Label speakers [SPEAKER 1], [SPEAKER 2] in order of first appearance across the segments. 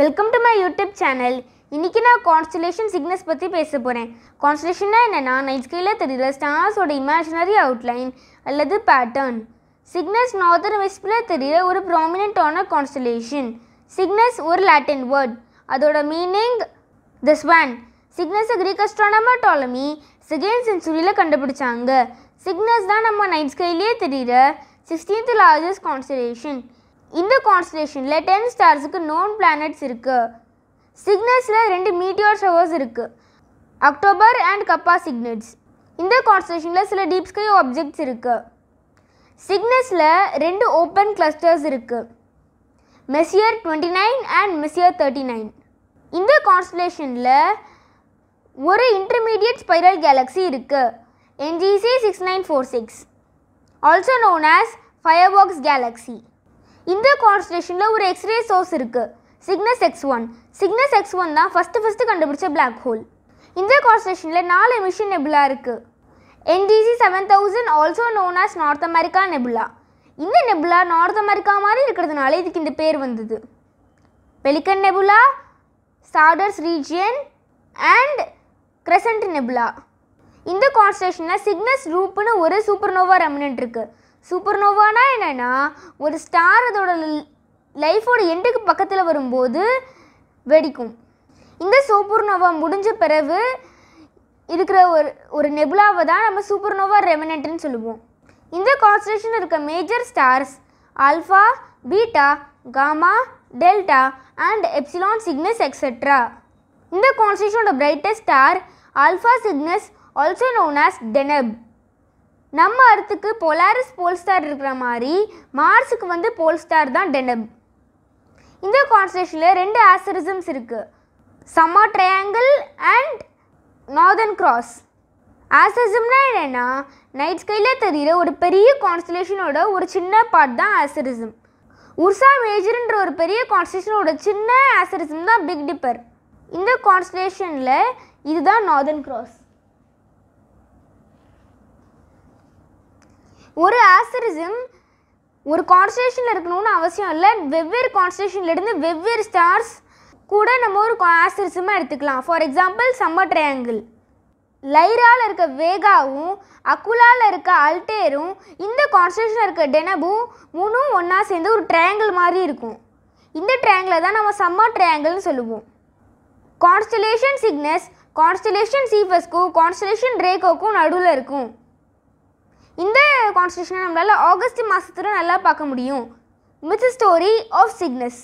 [SPEAKER 1] welcome to my YouTube channel இன்றைக்கி நான் constellation sickness பற்றி பேச போகிறேன் கான்ஸ்டலேஷன்னா என்னென்னா நைட் ஸ்கையில் தெரிகிற ஸ்டார்ஸோட இமேஜினரி அவுட்லைன் அல்லது பேட்டர்ன் சிக்னஸ் நார்தன் வெஸ்டில் தெரிகிற ஒரு ப்ராமினெண்ட்டான கான்ஸ்டலேஷன் சிக்னஸ் ஒரு லாட்டின் வேர்ட் அதோட meaning the swan Cygnus Greek astronomer Ptolemy second சென்ச்சுரியில் கண்டுபிடிச்சாங்க சிக்னஸ் தான் நம்ம நைட் ஸ்கையிலே தெரிகிற சிக்ஸ்டீன்த் லார்ஜஸ்ட் கான்ஸ்டலேஷன் இந்த கான்ஸ்டலேஷனில் டென் ஸ்டார்ஸுக்கு நோன் பிளானட்ஸ் இருக்குது சிக்னட்ஸில் ரெண்டு மீட்டியோர் ஷவர்ஸ் இருக்குது அக்டோபர் அண்ட் கப்பா சிக்னட்ஸ் இந்த கான்ஸ்டலேஷனில் சில டீப் ஸ்கை ஆப்ஜெக்ட்ஸ் இருக்குது சிக்னஸில் ரெண்டு ஓப்பன் கிளஸ்டர்ஸ் இருக்குது Messier twenty nine and Messier thirty nine இந்த கான்ஸ்டலேஷனில் ஒரு இன்டர்மீடியட் ஸ்பைரல் கேலக்ஸி இருக்குது NGC six nine four six also known as firebox galaxy இந்த கான்ஸ்டேஷனில் ஒரு எக்ஸ்ரே சோர்ஸ் இருக்குது Cygnus X one Cygnus X one தான் ஃபஸ்ட்டு ஃபஸ்ட்டு கண்டுபிடிச்ச பிளாக் ஹோல் இந்த கான்ஸ்டேஷனில் நாலு மிஷின் நெபுலா இருக்குது NGC seven thousand also known as North America nebula இந்த நெபுலா நார்த் அமெரிக்கா மாதிரி இருக்கிறதுனால இதுக்கு இந்த பேர் வந்தது pelican nebula Sadr's region and crescent nebula இந்த கான்ஸ்டேஷனில் சிக்னஸ் ரூப்னு ஒரு சூப்பர்னோவா ரெமினன்ட் இருக்குது சூப்பர்னோவானா என்னென்னா ஒரு ஸ்டார் அதோட லைஃபோட எண்டுக்கு பக்கத்தில் வரும்போது வெடிக்கும் இந்த சூப்பர்னோவா முடிஞ்ச பிறகு இருக்கிற ஒரு ஒரு நெபுலாவை தான் நம்ம சூப்பர்னோவா ரெமினன்ட்னு சொல்லுவோம் இந்த கான்ஸ்டேஷன் இருக்க major stars alpha beta gamma delta and epsilon Cygnus etcetera இந்த கான்ஸ்டேஷனோட brightest star alpha Cygnus also known as Deneb நம்ம அர்த்துக்கு போலாரிஸ் போல்ஸ்டார் இருக்கிற மாதிரி மார்ஸுக்கு வந்து போல்ஸ்டார் தான் டெனப் இந்த கான்ஸ்டேஷனில் ரெண்டு ஆசரிசம்ஸ் இருக்குது summer triangle and northern cross ஆசரிசம்னா என்னென்னா நைட் ஸ்கையில் தெரிகிற ஒரு பெரிய கான்ஸ்டலேஷனோட ஒரு சின்ன பார்ட் தான் ஆசரிசம் உர்சா மேஜர்ன்ற ஒரு பெரிய கான்ஸ்டலேஷனோட சின்ன ஆசரிசம் தான் பிக் டிப்பர் இந்த கான்ஸ்டலேஷனில் இதுதான் நார்தன் கிராஸ் ஒரு ஆஸ்டரிசம் ஒரு கான்ஸ்டேஷனில் இருக்கணும்னு அவசியம் இல்லை வெவ்வேறு கான்ஸ்டேஷன்லேருந்து வெவ்வேறு ஸ்டார்ஸ் கூட நம்ம ஒரு ஆஸ்டரிசமாக எடுத்துக்கலாம் ஃபார் எக்ஸாம்பிள் சம்மர் ட்ரையாங்கிள் லைராவில் இருக்க வேகாவும் அக்குலாவில் இருக்க அல்டேரும் இந்த கான்ஸ்டேஷனில் இருக்க டெனபும் மூணும் ஒன்றா சேர்ந்து ஒரு ட்ரையாங்கிள் மாதிரி இருக்கும் இந்த ட்ரையாங்கிளை தான் நம்ம சம்மர் ட்ரையாங்கிள்னு சொல்லுவோம் கான்ஸ்டலேஷன் சிக்னஸ் கான்ஸ்டலேஷன் சீஃபஸ்க்கும் கான்ஸ்டலேஷன் ரேகோக்கும் நடுவில் இருக்கும் இந்த கான்ஸ்டியூஷனை நம்மளால் ஆகஸ்ட் மாதத்தில் நல்லா பார்க்க முடியும் myth story of Cygnus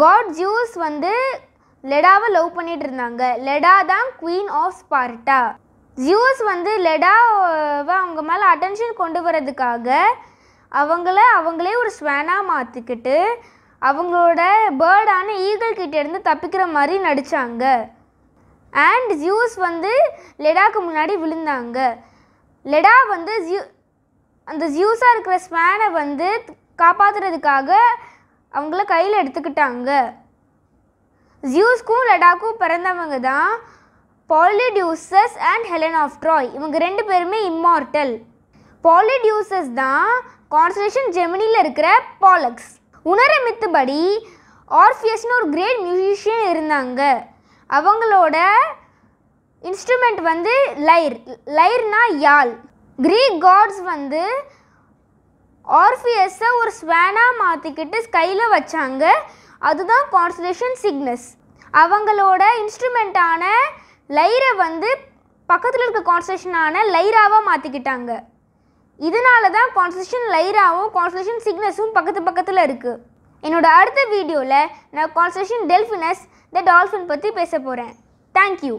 [SPEAKER 1] god Zeus வந்து லெடாவை லவ் பண்ணிட்டு இருந்தாங்க லெடா தான் குவீன் ஆஃப் ஸ்பார்ட்டா ஜியூஸ் வந்து லெடாவை அவங்க மேலே அட்டென்ஷன் கொண்டு வரதுக்காக அவங்கள அவங்களே ஒரு ஸ்வேனாக மாற்றிக்கிட்டு அவங்களோட பேர்டான ஈகிள் கிட்டேருந்து தப்பிக்கிற மாதிரி நடித்தாங்க அண்ட் ஜியூஸ் வந்து லெடாக்கு முன்னாடி விழுந்தாங்க லெடா வந்து ஜியூ அந்த ஜியூஸாக இருக்கிற ஸ்மேனை வந்து காப்பாற்றுறதுக்காக அவங்கள கையில் எடுத்துக்கிட்டாங்க ஜியூஸ்க்கும் லடாக்கும் பிறந்தவங்க தான் Polydeuces and Helen of Troy இவங்க ரெண்டு பேருமே இம்மார்ட்டல் பாலிடியூசஸ் தான் கான்ஸ்டேஷன் ஜெமினியில் இருக்கிற பாலக்ஸ் உணர ஆர்ஃபியஸ்னு ஒரு கிரேட் மியூசிஷியன் இருந்தாங்க அவங்களோட இன்ஸ்ட்ருமெண்ட் வந்து லைர் லைர்னா யாழ் க்ரீக் காட்ஸ் வந்து ஆர்ஃபியஸை ஒரு ஸ்வேனாக மாற்றிக்கிட்டு ஸ்கையில் வச்சாங்க அதுதான் கான்ஸ்டேஷன் சிக்னஸ் அவங்களோட இன்ஸ்ட்ருமெண்ட்டான லைரை வந்து பக்கத்தில் இருக்க கான்ஸ்டேஷனான லைராவாக மாற்றிக்கிட்டாங்க இதனால தான் கான்ஸ்டேஷன் லைராவும் கான்ஸ்டேஷன் சிக்னஸும் பக்கத்து பக்கத்தில் இருக்குது என்னோடய அடுத்த வீடியோவில் நான் கான்ஸ்டேஷன் டெல்ஃபினஸ் த டால்ஃபின் பற்றி பேச போகிறேன் தேங்க்யூ